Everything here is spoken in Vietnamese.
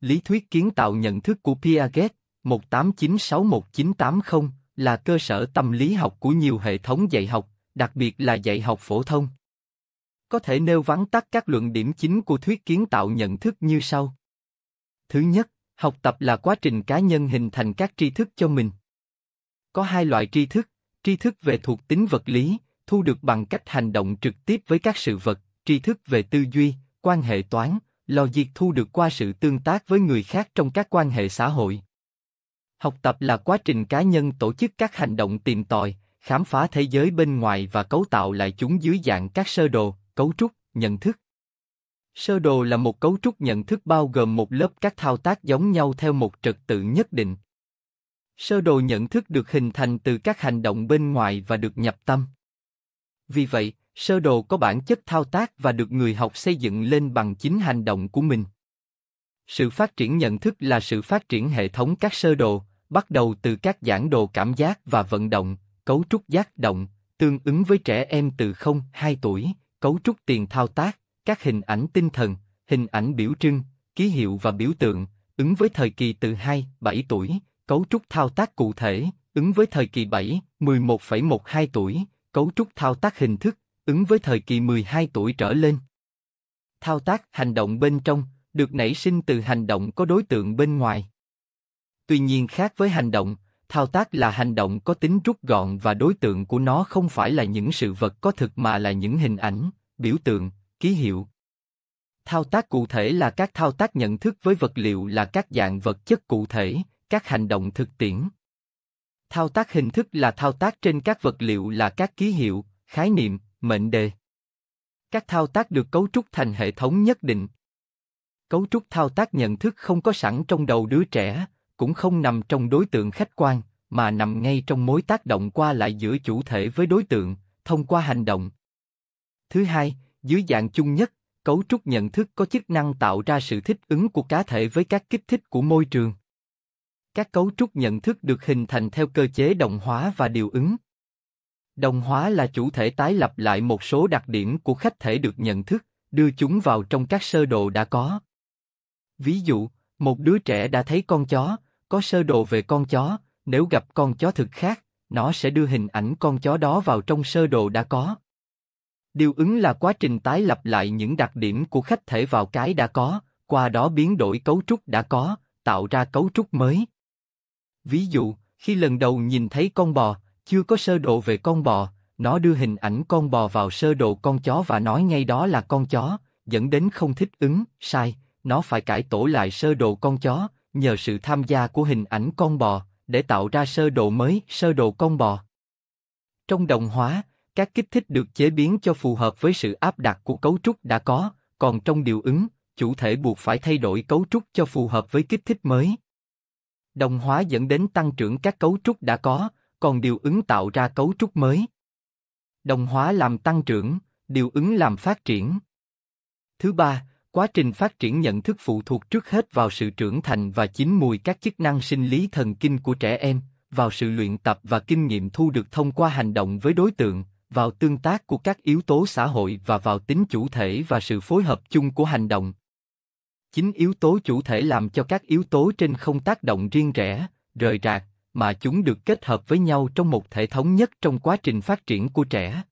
Lý thuyết kiến tạo nhận thức của Piaget 1896-1980 là cơ sở tâm lý học của nhiều hệ thống dạy học, đặc biệt là dạy học phổ thông. Có thể nêu vắn tắt các luận điểm chính của thuyết kiến tạo nhận thức như sau. Thứ nhất, học tập là quá trình cá nhân hình thành các tri thức cho mình. Có hai loại tri thức, tri thức về thuộc tính vật lý, thu được bằng cách hành động trực tiếp với các sự vật, tri thức về tư duy, quan hệ toán, lò diệt thu được qua sự tương tác với người khác trong các quan hệ xã hội. Học tập là quá trình cá nhân tổ chức các hành động tìm tòi, khám phá thế giới bên ngoài và cấu tạo lại chúng dưới dạng các sơ đồ, cấu trúc, nhận thức. Sơ đồ là một cấu trúc nhận thức bao gồm một lớp các thao tác giống nhau theo một trật tự nhất định. Sơ đồ nhận thức được hình thành từ các hành động bên ngoài và được nhập tâm. Vì vậy, sơ đồ có bản chất thao tác và được người học xây dựng lên bằng chính hành động của mình. Sự phát triển nhận thức là sự phát triển hệ thống các sơ đồ, bắt đầu từ các giảng đồ cảm giác và vận động, cấu trúc giác động, tương ứng với trẻ em từ 0, 2 tuổi, cấu trúc tiền thao tác, các hình ảnh tinh thần, hình ảnh biểu trưng, ký hiệu và biểu tượng, ứng với thời kỳ từ 2, 7 tuổi, cấu trúc thao tác cụ thể, ứng với thời kỳ 7, 11,12 tuổi, cấu trúc thao tác hình thức, ứng với thời kỳ 12 tuổi trở lên. Thao tác hành động bên trong được nảy sinh từ hành động có đối tượng bên ngoài. Tuy nhiên khác với hành động, thao tác là hành động có tính rút gọn và đối tượng của nó không phải là những sự vật có thực mà là những hình ảnh, biểu tượng, ký hiệu. Thao tác cụ thể là các thao tác nhận thức với vật liệu là các dạng vật chất cụ thể, các hành động thực tiễn. Thao tác hình thức là thao tác trên các vật liệu là các ký hiệu, khái niệm, mệnh đề. Các thao tác được cấu trúc thành hệ thống nhất định. Cấu trúc thao tác nhận thức không có sẵn trong đầu đứa trẻ, cũng không nằm trong đối tượng khách quan, mà nằm ngay trong mối tác động qua lại giữa chủ thể với đối tượng, thông qua hành động. Thứ hai, dưới dạng chung nhất, cấu trúc nhận thức có chức năng tạo ra sự thích ứng của cá thể với các kích thích của môi trường các cấu trúc nhận thức được hình thành theo cơ chế đồng hóa và điều ứng. Đồng hóa là chủ thể tái lập lại một số đặc điểm của khách thể được nhận thức, đưa chúng vào trong các sơ đồ đã có. Ví dụ, một đứa trẻ đã thấy con chó, có sơ đồ về con chó, nếu gặp con chó thực khác, nó sẽ đưa hình ảnh con chó đó vào trong sơ đồ đã có. Điều ứng là quá trình tái lập lại những đặc điểm của khách thể vào cái đã có, qua đó biến đổi cấu trúc đã có, tạo ra cấu trúc mới. Ví dụ, khi lần đầu nhìn thấy con bò, chưa có sơ đồ về con bò, nó đưa hình ảnh con bò vào sơ đồ con chó và nói ngay đó là con chó, dẫn đến không thích ứng, sai, nó phải cải tổ lại sơ đồ con chó, nhờ sự tham gia của hình ảnh con bò, để tạo ra sơ đồ mới, sơ đồ con bò. Trong đồng hóa, các kích thích được chế biến cho phù hợp với sự áp đặt của cấu trúc đã có, còn trong điều ứng, chủ thể buộc phải thay đổi cấu trúc cho phù hợp với kích thích mới đồng hóa dẫn đến tăng trưởng các cấu trúc đã có, còn điều ứng tạo ra cấu trúc mới. Đồng hóa làm tăng trưởng, điều ứng làm phát triển. Thứ ba, quá trình phát triển nhận thức phụ thuộc trước hết vào sự trưởng thành và chín mùi các chức năng sinh lý thần kinh của trẻ em, vào sự luyện tập và kinh nghiệm thu được thông qua hành động với đối tượng, vào tương tác của các yếu tố xã hội và vào tính chủ thể và sự phối hợp chung của hành động, Chính yếu tố chủ thể làm cho các yếu tố trên không tác động riêng rẽ, rời rạc, mà chúng được kết hợp với nhau trong một thể thống nhất trong quá trình phát triển của trẻ.